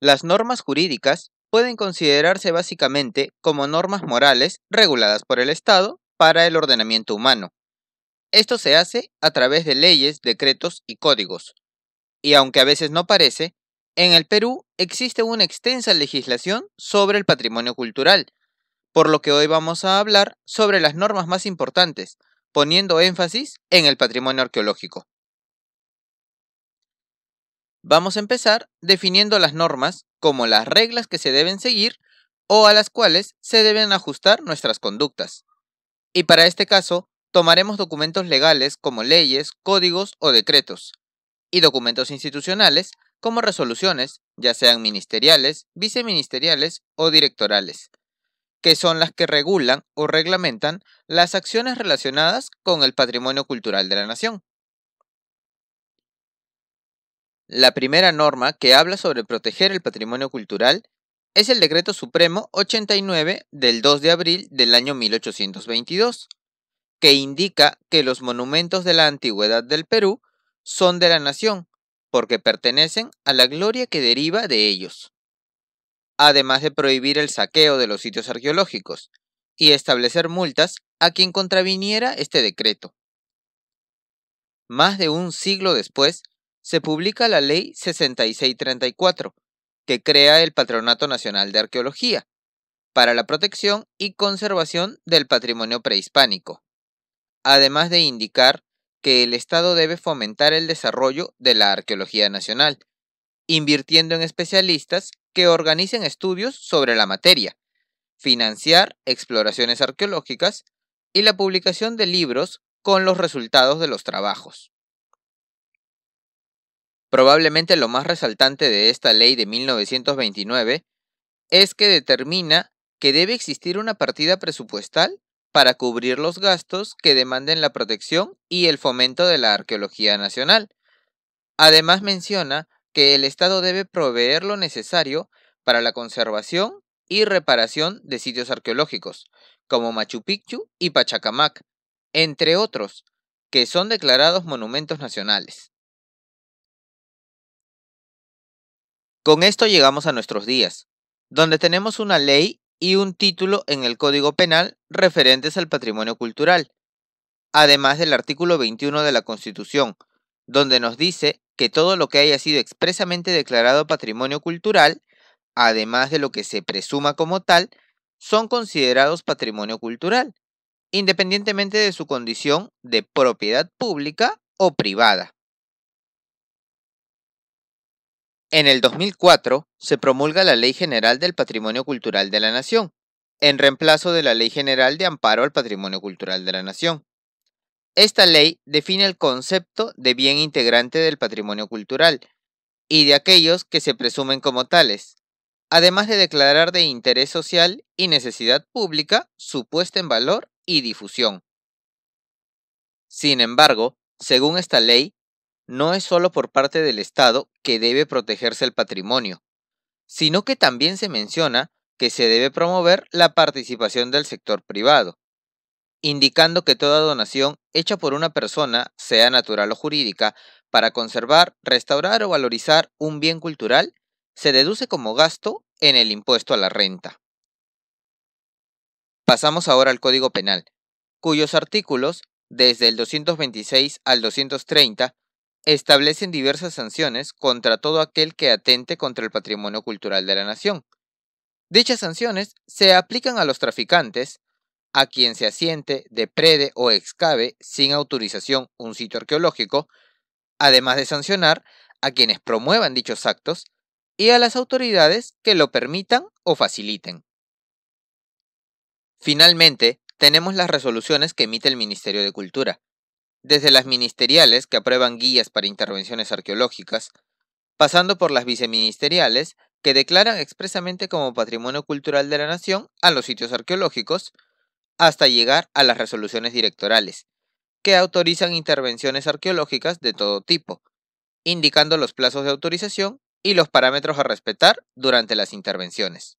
Las normas jurídicas pueden considerarse básicamente como normas morales reguladas por el Estado para el ordenamiento humano. Esto se hace a través de leyes, decretos y códigos. Y aunque a veces no parece, en el Perú existe una extensa legislación sobre el patrimonio cultural, por lo que hoy vamos a hablar sobre las normas más importantes, poniendo énfasis en el patrimonio arqueológico. Vamos a empezar definiendo las normas como las reglas que se deben seguir o a las cuales se deben ajustar nuestras conductas. Y para este caso, tomaremos documentos legales como leyes, códigos o decretos, y documentos institucionales como resoluciones, ya sean ministeriales, viceministeriales o directorales, que son las que regulan o reglamentan las acciones relacionadas con el patrimonio cultural de la nación. La primera norma que habla sobre proteger el patrimonio cultural es el Decreto Supremo 89 del 2 de abril del año 1822, que indica que los monumentos de la antigüedad del Perú son de la nación, porque pertenecen a la gloria que deriva de ellos. Además de prohibir el saqueo de los sitios arqueológicos y establecer multas a quien contraviniera este decreto. Más de un siglo después, se publica la Ley 6634, que crea el Patronato Nacional de Arqueología, para la protección y conservación del patrimonio prehispánico, además de indicar que el Estado debe fomentar el desarrollo de la arqueología nacional, invirtiendo en especialistas que organicen estudios sobre la materia, financiar exploraciones arqueológicas y la publicación de libros con los resultados de los trabajos. Probablemente lo más resaltante de esta ley de 1929 es que determina que debe existir una partida presupuestal para cubrir los gastos que demanden la protección y el fomento de la arqueología nacional. Además menciona que el Estado debe proveer lo necesario para la conservación y reparación de sitios arqueológicos, como Machu Picchu y Pachacamac, entre otros, que son declarados monumentos nacionales. Con esto llegamos a nuestros días, donde tenemos una ley y un título en el Código Penal referentes al patrimonio cultural, además del artículo 21 de la Constitución, donde nos dice que todo lo que haya sido expresamente declarado patrimonio cultural, además de lo que se presuma como tal, son considerados patrimonio cultural, independientemente de su condición de propiedad pública o privada. En el 2004 se promulga la Ley General del Patrimonio Cultural de la Nación, en reemplazo de la Ley General de Amparo al Patrimonio Cultural de la Nación. Esta ley define el concepto de bien integrante del patrimonio cultural y de aquellos que se presumen como tales, además de declarar de interés social y necesidad pública su puesta en valor y difusión. Sin embargo, según esta ley, no es solo por parte del Estado que debe protegerse el patrimonio, sino que también se menciona que se debe promover la participación del sector privado, indicando que toda donación hecha por una persona, sea natural o jurídica, para conservar, restaurar o valorizar un bien cultural, se deduce como gasto en el impuesto a la renta. Pasamos ahora al Código Penal, cuyos artículos, desde el 226 al 230, establecen diversas sanciones contra todo aquel que atente contra el patrimonio cultural de la nación. Dichas sanciones se aplican a los traficantes, a quien se asiente, deprede o excave sin autorización un sitio arqueológico, además de sancionar a quienes promuevan dichos actos y a las autoridades que lo permitan o faciliten. Finalmente, tenemos las resoluciones que emite el Ministerio de Cultura, desde las ministeriales que aprueban guías para intervenciones arqueológicas, pasando por las viceministeriales que declaran expresamente como patrimonio cultural de la nación a los sitios arqueológicos, hasta llegar a las resoluciones directorales, que autorizan intervenciones arqueológicas de todo tipo, indicando los plazos de autorización y los parámetros a respetar durante las intervenciones.